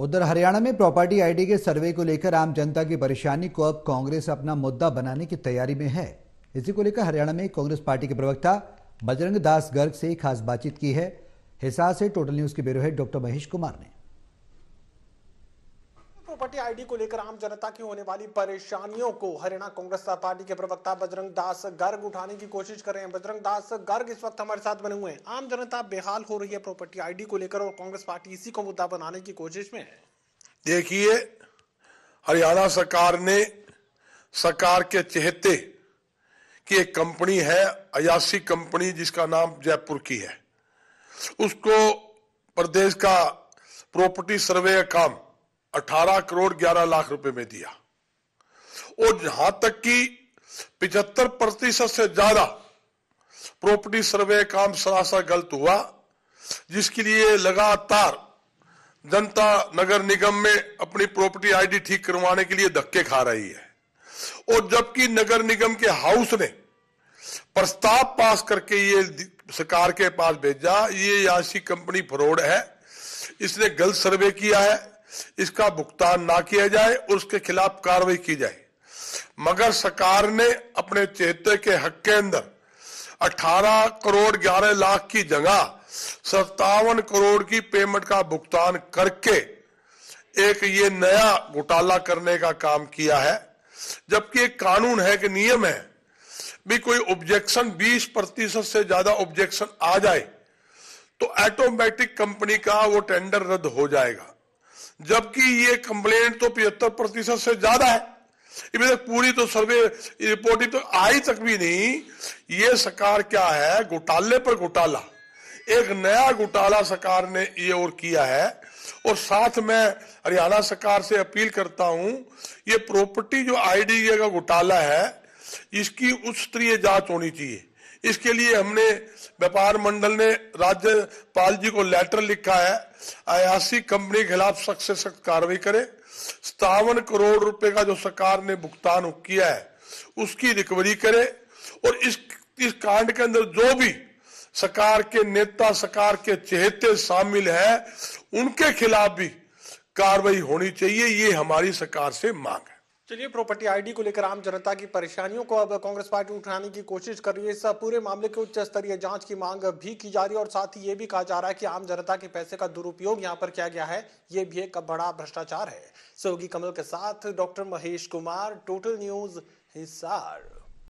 उधर हरियाणा में property ID के सर्वे को लेकर आम जनता की परेशानी को अब कांग्रेस अपना मुद्दा बनाने की तैयारी में है इसी को लेकर हरियाणा में कांग्रेस पार्टी के प्रवक्ता बजरंग दास गर्ग से खास बातचीत की है हिसार से टोटल न्यूज के ब्यूरो डॉक्टर महेश कुमार ने प्रॉपर्टी आईडी को लेकर आम जनता की होने वाली परेशानियों को हरियाणा कांग्रेस पार्टी के प्रवक्ता बजरंग दास गर्ग उठाने की कोशिश कर रहे हैं बजरंग दास गर्ग इस वक्त हमारे साथ बने हुए हैं आम जनता बेहाल हो रही है प्रॉपर्टी आईडी को लेकर और कांग्रेस पार्टी इसी को मुद्दा बनाने की कोशिश में है देखिए हरियाणा सरकार ने सरकार के चेहते की एक कंपनी है अयासी कंपनी जिसका नाम जयपुर की है उसको प्रदेश का प्रॉपर्टी सर्वे का काम 18 करोड़ 11 लाख रुपए में दिया और यहां तक कि 75 प्रतिशत से ज्यादा प्रॉपर्टी सर्वे काम सरासर गलत हुआ जिसके लिए लगातार जनता नगर निगम में अपनी प्रॉपर्टी आईडी ठीक करवाने के लिए धक्के खा रही है और जबकि नगर निगम के हाउस ने प्रस्ताव पास करके ये सरकार के पास भेजा ये यासी कंपनी फ्रॉड है इसने गलत सर्वे किया है इसका भुगतान ना किया जाए उसके खिलाफ कार्रवाई की जाए मगर सरकार ने अपने चेते के हक के अंदर 18 करोड़ 11 लाख की जगह सत्तावन करोड़ की पेमेंट का भुगतान करके एक ये नया घोटाला करने का काम किया है जबकि एक कानून है कि नियम है भी कोई ऑब्जेक्शन 20 प्रतिशत से ज्यादा ऑब्जेक्शन आ जाए तो ऑटोमेटिक कंपनी का वो टेंडर रद्द हो जाएगा जबकि ये कंप्लेंट तो पिहत्तर प्रतिशत से ज्यादा है इमें पूरी तो सर्वे रिपोर्ट तो आई तक भी नहीं ये सरकार क्या है घोटाले पर घोटाला एक नया घोटाला सरकार ने ये और किया है और साथ में हरियाणा सरकार से अपील करता हूं ये प्रॉपर्टी जो आईडी का घोटाला है इसकी उच्च स्तरीय जांच होनी चाहिए इसके लिए हमने व्यापार मंडल ने राज्यपाल जी को लेटर लिखा है आयासी कंपनी के खिलाफ सख्त से सख्त कार्रवाई करे सतावन करोड़ रुपए का जो सरकार ने भुगतान किया है उसकी रिकवरी करे और इस इस कांड के अंदर जो भी सरकार के नेता सरकार के चेहते शामिल है उनके खिलाफ भी कार्रवाई होनी चाहिए ये हमारी सरकार से मांग है चलिए प्रॉपर्टी आईडी को लेकर आम जनता की परेशानियों को अब कांग्रेस पार्टी उठाने की कोशिश कर रही है इस पूरे मामले की उच्च स्तरीय जांच की मांग भी की जा रही है और साथ ही ये भी कहा जा रहा है कि आम जनता के पैसे का दुरुपयोग यहाँ पर किया गया है ये भी एक बड़ा भ्रष्टाचार है सहयोगी कमल के साथ doctor Mahesh Kumar total news Hisar